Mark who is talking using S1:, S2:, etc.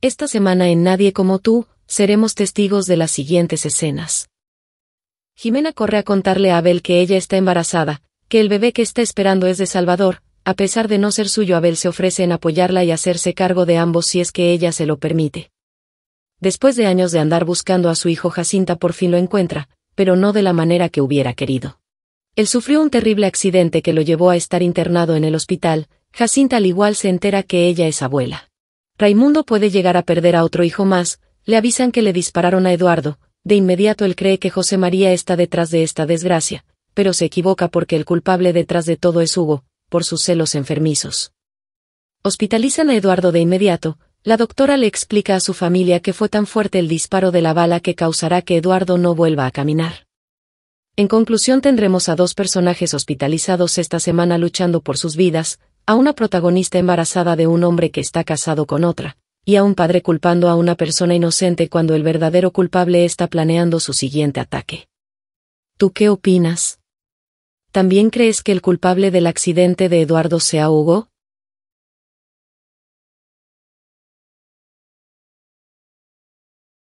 S1: Esta semana en Nadie como tú, seremos testigos de las siguientes escenas. Jimena corre a contarle a Abel que ella está embarazada, que el bebé que está esperando es de Salvador, a pesar de no ser suyo Abel se ofrece en apoyarla y hacerse cargo de ambos si es que ella se lo permite. Después de años de andar buscando a su hijo Jacinta por fin lo encuentra, pero no de la manera que hubiera querido. Él sufrió un terrible accidente que lo llevó a estar internado en el hospital, Jacinta al igual se entera que ella es abuela. Raimundo puede llegar a perder a otro hijo más, le avisan que le dispararon a Eduardo, de inmediato él cree que José María está detrás de esta desgracia, pero se equivoca porque el culpable detrás de todo es Hugo, por sus celos enfermizos. Hospitalizan a Eduardo de inmediato, la doctora le explica a su familia que fue tan fuerte el disparo de la bala que causará que Eduardo no vuelva a caminar. En conclusión tendremos a dos personajes hospitalizados esta semana luchando por sus vidas, a una protagonista embarazada de un hombre que está casado con otra, y a un padre culpando a una persona inocente cuando el verdadero culpable está planeando su siguiente ataque. ¿Tú qué opinas? ¿También crees que el culpable del accidente de Eduardo sea Hugo?